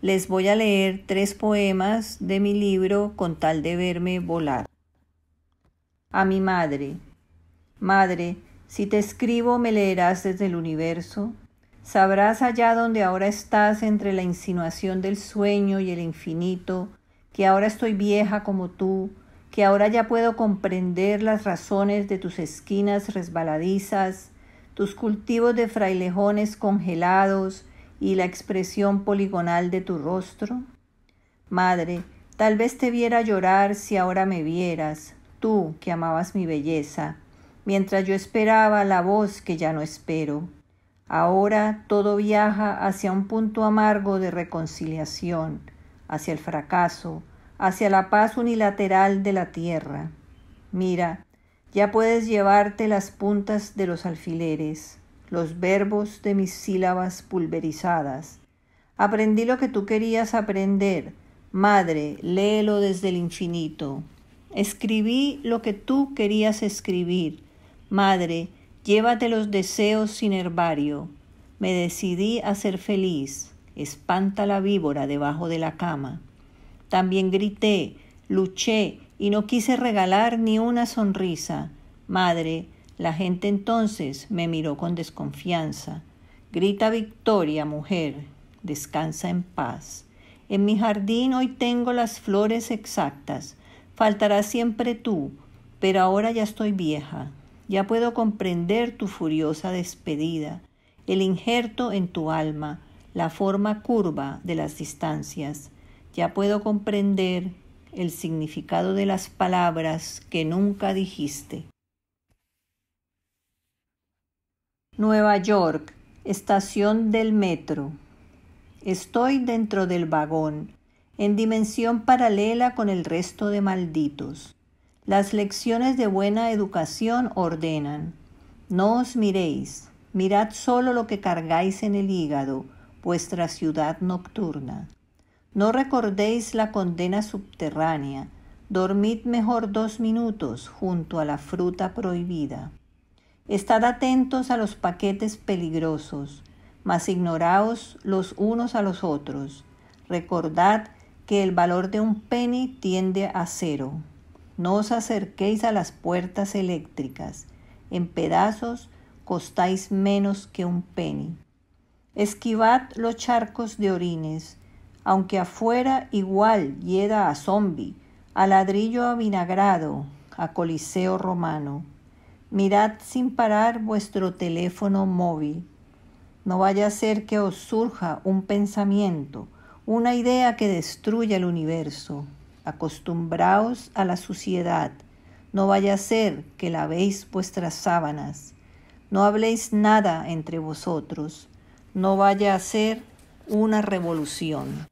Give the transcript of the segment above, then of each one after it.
Les voy a leer tres poemas de mi libro con tal de verme volar. A mi madre. Madre, si te escribo me leerás desde el universo. Sabrás allá donde ahora estás entre la insinuación del sueño y el infinito, que ahora estoy vieja como tú, que ahora ya puedo comprender las razones de tus esquinas resbaladizas, tus cultivos de frailejones congelados, y la expresión poligonal de tu rostro? Madre, tal vez te viera llorar si ahora me vieras, tú que amabas mi belleza, mientras yo esperaba la voz que ya no espero. Ahora todo viaja hacia un punto amargo de reconciliación, hacia el fracaso, hacia la paz unilateral de la tierra. Mira, ya puedes llevarte las puntas de los alfileres los verbos de mis sílabas pulverizadas. Aprendí lo que tú querías aprender. Madre, léelo desde el infinito. Escribí lo que tú querías escribir. Madre, llévate los deseos sin herbario. Me decidí a ser feliz. Espanta la víbora debajo de la cama. También grité, luché y no quise regalar ni una sonrisa. Madre, la gente entonces me miró con desconfianza. Grita victoria, mujer. Descansa en paz. En mi jardín hoy tengo las flores exactas. Faltará siempre tú, pero ahora ya estoy vieja. Ya puedo comprender tu furiosa despedida, el injerto en tu alma, la forma curva de las distancias. Ya puedo comprender el significado de las palabras que nunca dijiste. Nueva York, estación del metro. Estoy dentro del vagón, en dimensión paralela con el resto de malditos. Las lecciones de buena educación ordenan. No os miréis, mirad solo lo que cargáis en el hígado, vuestra ciudad nocturna. No recordéis la condena subterránea, dormid mejor dos minutos junto a la fruta prohibida. Estad atentos a los paquetes peligrosos, mas ignoraos los unos a los otros. Recordad que el valor de un penny tiende a cero. No os acerquéis a las puertas eléctricas. En pedazos costáis menos que un penny. Esquivad los charcos de orines, aunque afuera igual llega a zombi, a ladrillo avinagrado, a coliseo romano. Mirad sin parar vuestro teléfono móvil. No vaya a ser que os surja un pensamiento, una idea que destruya el universo. Acostumbraos a la suciedad. No vaya a ser que lavéis vuestras sábanas. No habléis nada entre vosotros. No vaya a ser una revolución.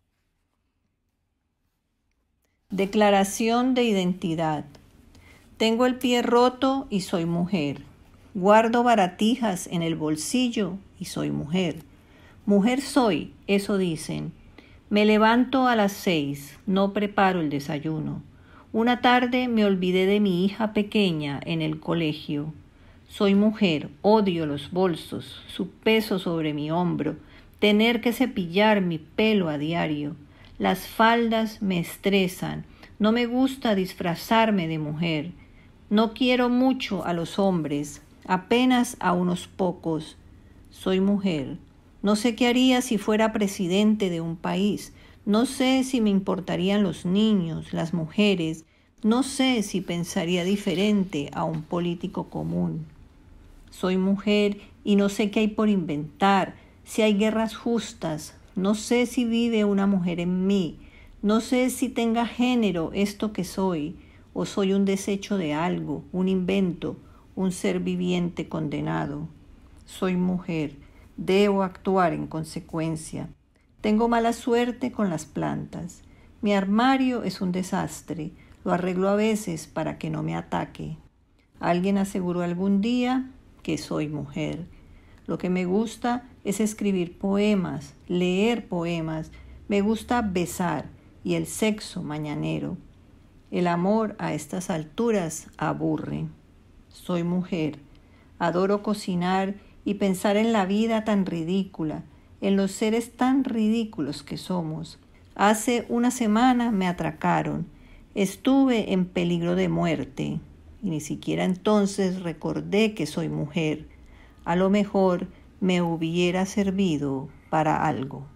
Declaración de identidad. Tengo el pie roto y soy mujer. Guardo baratijas en el bolsillo y soy mujer. Mujer soy, eso dicen. Me levanto a las seis, no preparo el desayuno. Una tarde me olvidé de mi hija pequeña en el colegio. Soy mujer, odio los bolsos, su peso sobre mi hombro, tener que cepillar mi pelo a diario. Las faldas me estresan, no me gusta disfrazarme de mujer. No quiero mucho a los hombres, apenas a unos pocos. Soy mujer. No sé qué haría si fuera presidente de un país. No sé si me importarían los niños, las mujeres. No sé si pensaría diferente a un político común. Soy mujer y no sé qué hay por inventar, si hay guerras justas. No sé si vive una mujer en mí. No sé si tenga género esto que soy o soy un desecho de algo, un invento, un ser viviente condenado. Soy mujer, debo actuar en consecuencia. Tengo mala suerte con las plantas. Mi armario es un desastre, lo arreglo a veces para que no me ataque. Alguien aseguró algún día que soy mujer. Lo que me gusta es escribir poemas, leer poemas, me gusta besar y el sexo mañanero. El amor a estas alturas aburre. Soy mujer. Adoro cocinar y pensar en la vida tan ridícula, en los seres tan ridículos que somos. Hace una semana me atracaron. Estuve en peligro de muerte. Y ni siquiera entonces recordé que soy mujer. A lo mejor me hubiera servido para algo.